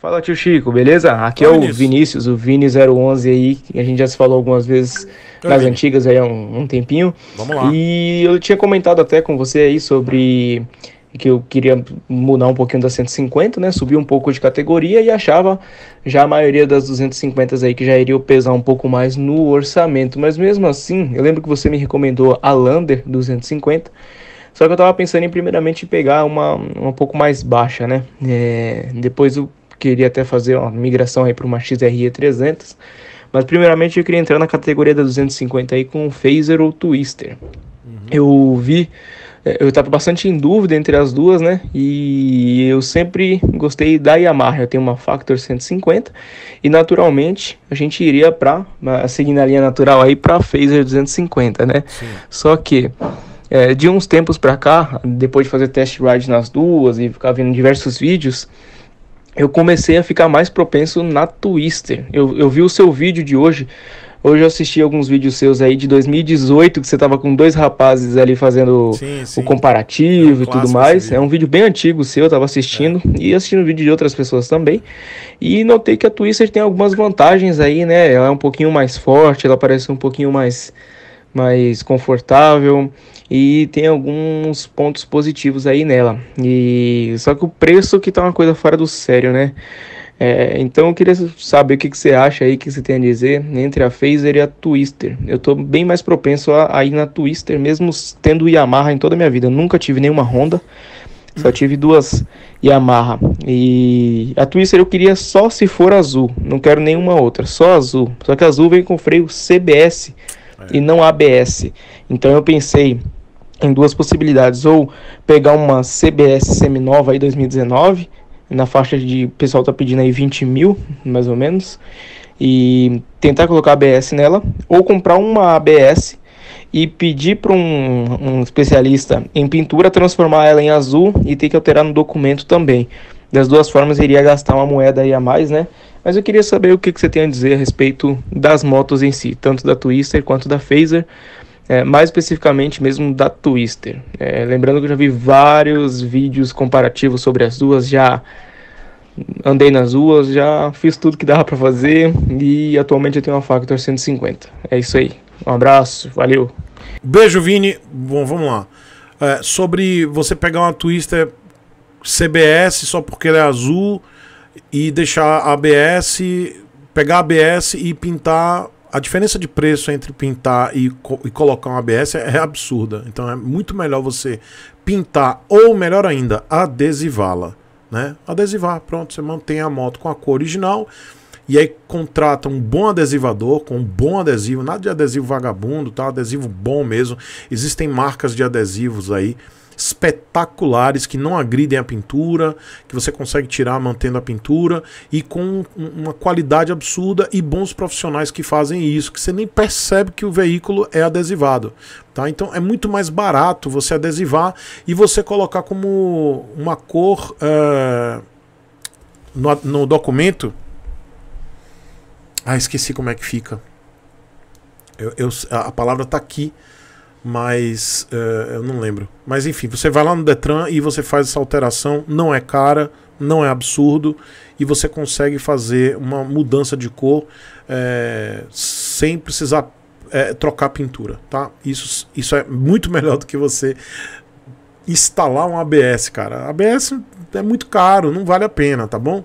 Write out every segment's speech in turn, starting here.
Fala tio Chico, beleza? Aqui é o Vinícius, Vinícius o Vini011 aí, que a gente já se falou algumas vezes Oi, nas Vini. antigas aí há um, um, tempinho. Vamos lá. E eu tinha comentado até com você aí sobre que eu queria mudar um pouquinho da 150, né? Subir um pouco de categoria e achava já a maioria das 250 aí que já iria pesar um pouco mais no orçamento. Mas mesmo assim, eu lembro que você me recomendou a Lander 250. Só que eu tava pensando em primeiramente pegar uma, uma um pouco mais baixa, né? É, depois eu queria até fazer uma migração aí para uma XRE 300, mas primeiramente eu queria entrar na categoria da 250 aí com Phaser ou Twister. Uhum. Eu vi, é, eu estava bastante em dúvida entre as duas, né? E eu sempre gostei da Yamaha. Eu tenho uma Factor 150 e naturalmente a gente iria para a a linha natural aí para Phaser 250, né? Sim. Só que é, de uns tempos para cá, depois de fazer test ride nas duas e ficar vendo diversos vídeos, eu comecei a ficar mais propenso na Twister. Eu, eu vi o seu vídeo de hoje. Hoje eu assisti alguns vídeos seus aí de 2018, que você tava com dois rapazes ali fazendo sim, sim. o comparativo é um e tudo mais. É um vídeo bem antigo seu, eu tava é. assistindo é. e assistindo vídeo de outras pessoas também. E notei que a Twister tem algumas vantagens aí, né? Ela é um pouquinho mais forte, ela parece um pouquinho mais mais confortável e tem alguns pontos positivos aí nela. E só que o preço que tá uma coisa fora do sério, né? É, então eu queria saber o que, que você acha aí, o que você tem a dizer entre a Phaser e a Twister. Eu tô bem mais propenso a, a ir na Twister, mesmo tendo Yamaha em toda a minha vida. nunca tive nenhuma Honda, só tive duas Yamaha. E a Twister eu queria só se for azul, não quero nenhuma outra, só azul. Só que azul vem com freio CBS e não ABS. Então eu pensei em duas possibilidades, ou pegar uma CBS seminova aí 2019, na faixa de, o pessoal tá pedindo aí 20 mil, mais ou menos, e tentar colocar ABS nela, ou comprar uma ABS e pedir para um, um, especialista em pintura transformar ela em azul e ter que alterar no documento também. Das duas formas, iria gastar uma moeda aí a mais, né? Mas eu queria saber o que, você tem a dizer a respeito das motos em si, tanto da Twister quanto da Phaser. É, mais especificamente mesmo da Twister. É, lembrando que eu já vi vários vídeos comparativos sobre as duas, já andei nas ruas, já fiz tudo que dava para fazer e atualmente eu tenho uma Factor 150. É isso aí. Um abraço, valeu. Beijo, Vini. Bom, vamos lá. É, sobre você pegar uma Twister CBS só porque ela é azul e deixar a ABS, pegar a ABS e pintar. A diferença de preço entre pintar e, co e colocar um ABS é, é absurda. Então é muito melhor você pintar ou melhor ainda, adesivá-la, né? Adesivar, pronto, você mantém a moto com a cor original e aí contrata um bom adesivador com um bom adesivo, nada de adesivo vagabundo, tá? Adesivo bom mesmo. Existem marcas de adesivos aí espetaculares que não agridem a pintura, que você consegue tirar mantendo a pintura e com uma qualidade absurda e bons profissionais que fazem isso, que você nem percebe que o veículo é adesivado. Tá? Então é muito mais barato você adesivar e você colocar como uma cor eh, no, no documento. Ah, esqueci como é que fica. Eu, eu, a palavra está aqui mas uh, eu não lembro. Mas enfim, você vai lá no Detran e você faz essa alteração, não é cara, não é absurdo, e você consegue fazer uma mudança de cor é, sem precisar é, trocar pintura, tá? Isso, isso é muito melhor do que você instalar um ABS, cara. ABS é muito caro, não vale a pena, tá bom?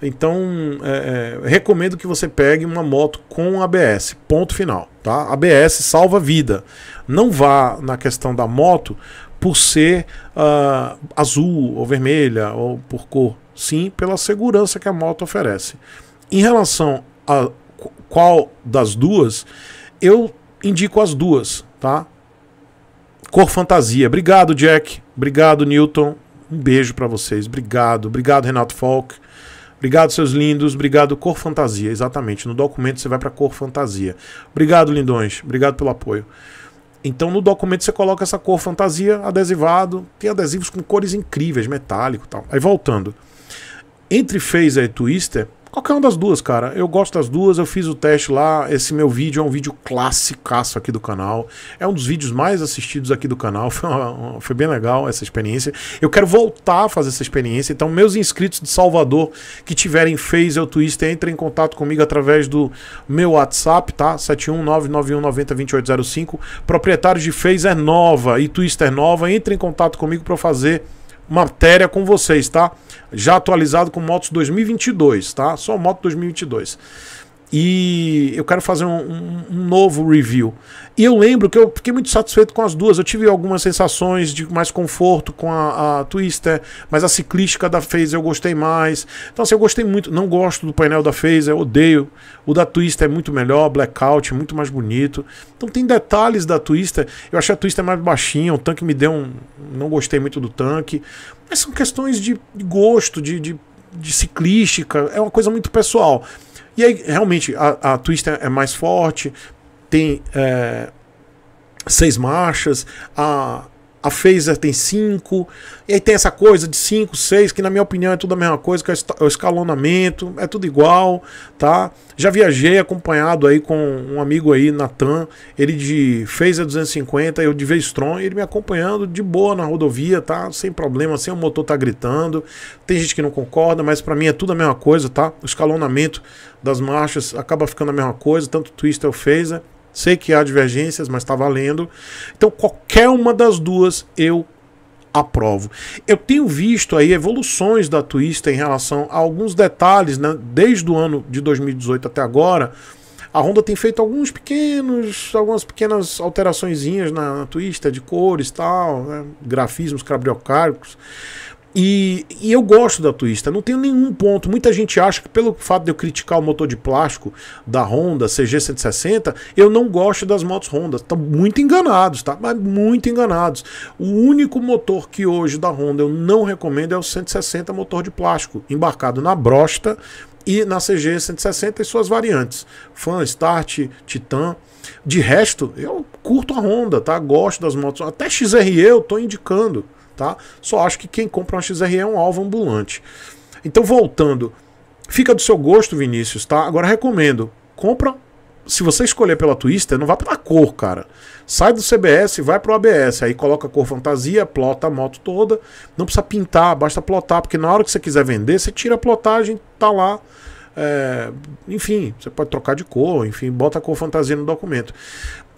Então, é, é, recomendo que você pegue uma moto com ABS, ponto final. Tá? ABS salva vida. Não vá na questão da moto por ser uh, azul ou vermelha ou por cor, sim pela segurança que a moto oferece. Em relação a qual das duas, eu indico as duas, tá? Cor fantasia. Obrigado, Jack. Obrigado, Newton. Um beijo para vocês. Obrigado. Obrigado, Renato Falk. Obrigado, seus lindos. Obrigado, Cor Fantasia. Exatamente. No documento você vai para Cor Fantasia. Obrigado, lindões. Obrigado pelo apoio. Então no documento você coloca essa cor fantasia, adesivado. Tem adesivos com cores incríveis, metálico tal. Aí voltando. Entre Phaser e Twister, Qualquer uma das duas, cara. Eu gosto das duas, eu fiz o teste lá. Esse meu vídeo é um vídeo classicaço aqui do canal. É um dos vídeos mais assistidos aqui do canal. Foi, uma, foi, bem legal essa experiência. Eu quero voltar a fazer essa experiência. Então, meus inscritos de Salvador que tiverem Phase ou Twister, entrem em contato comigo através do meu WhatsApp, tá? 71991902805. Proprietários de Phase é nova e Twister é nova. Entrem em contato comigo para fazer matéria com vocês, tá? Já atualizado com motos 2022, tá? Só moto 2022 e eu quero fazer um, um, um, novo review. E eu lembro que eu fiquei muito satisfeito com as duas. Eu tive algumas sensações de mais conforto com a, a Twister, mas a ciclística da Phase eu gostei mais. Então, assim, eu gostei muito. Não gosto do painel da Phase, odeio. O da Twister é muito melhor, Blackout muito mais bonito. Então, tem detalhes da Twister. Eu achei a Twister mais baixinha, o tanque me deu um. Não gostei muito do tanque. Mas são questões de gosto, de, de, de ciclística. É uma coisa muito pessoal. E aí, realmente, a, a Twister é mais forte, tem é, seis marchas, a a Phaser tem 5, e aí tem essa coisa de 5, 6, que na minha opinião é tudo a mesma coisa, que é, é o escalonamento, é tudo igual, tá? Já viajei acompanhado aí com um amigo aí, Natan, ele de Phaser 250, eu de v strong ele me acompanhando de boa na rodovia, tá? Sem problema, sem o motor tá gritando, tem gente que não concorda, mas para mim é tudo a mesma coisa, tá? O escalonamento das marchas acaba ficando a mesma coisa, tanto o Twister, o Phaser, Sei que há divergências, mas está valendo. Então, qualquer uma das duas eu aprovo. Eu tenho visto aí evoluções da Twista em relação a alguns detalhes, né? desde o ano de 2018 até agora. A Honda tem feito alguns pequenos, algumas pequenas alterações na, na Twista de cores tal, né? grafismos cabriocáricos. E, e, eu gosto da Twista, não tenho nenhum ponto. Muita gente acha que pelo fato de eu criticar o motor de plástico da Honda CG160, eu não gosto das motos Honda. Estão muito enganados, tá? Mas muito enganados. O único motor que hoje da Honda eu não recomendo é o 160 motor de plástico, embarcado na brosta e na CG 160 e suas variantes, Fan, Start, Titan. De resto, eu curto a Honda, tá? Gosto das motos. Até XRE eu tô indicando tá? Só acho que quem compra uma XRE é um alvo ambulante. Então, voltando, fica do seu gosto, Vinícius, tá? Agora recomendo, compra se você escolher pela Twister, não vá pela cor, cara. Sai do CBS, vai pro ABS, aí coloca a cor fantasia, plota a moto toda. Não precisa pintar, basta plotar, porque na hora que você quiser vender, você tira a plotagem, tá lá é, enfim, você pode trocar de cor, enfim, bota a cor fantasia no documento.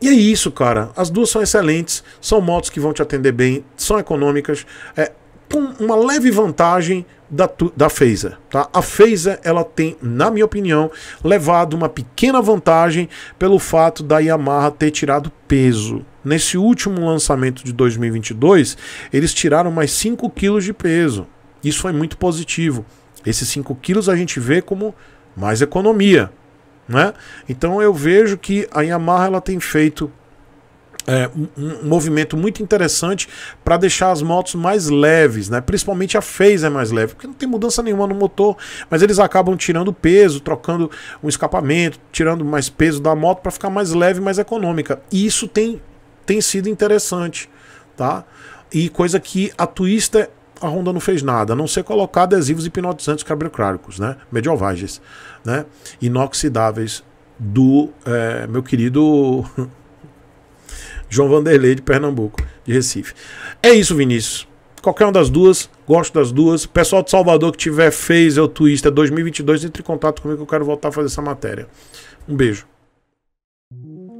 E é isso, cara. As duas são excelentes, são motos que vão te atender bem, são econômicas, é, com uma leve vantagem da, da Phaser, tá? A Phaser, ela tem, na minha opinião, levado uma pequena vantagem pelo fato da Yamaha ter tirado peso. Nesse último lançamento de 2022, eles tiraram mais 5 kg de peso. Isso foi muito positivo. Esses 5 quilos a gente vê como mais economia. Né? Então eu vejo que a Yamaha ela tem feito é, um, um, movimento muito interessante para deixar as motos mais leves, né? principalmente a Phase é mais leve, porque não tem mudança nenhuma no motor, mas eles acabam tirando peso, trocando um escapamento, tirando mais peso da moto para ficar mais leve, mais econômica. E isso tem, tem sido interessante. Tá? E coisa que a Twister a Honda não fez nada, a não ser colocar adesivos hipnotizantes cabrocrálicos, né? Mediovagens, né? Inoxidáveis do é, meu querido João Vanderlei de Pernambuco, de Recife. É isso, Vinícius. Qualquer uma das duas, gosto das duas. Pessoal de Salvador que tiver fez o Twister 2022, entre em contato comigo que eu quero voltar a fazer essa matéria. Um beijo.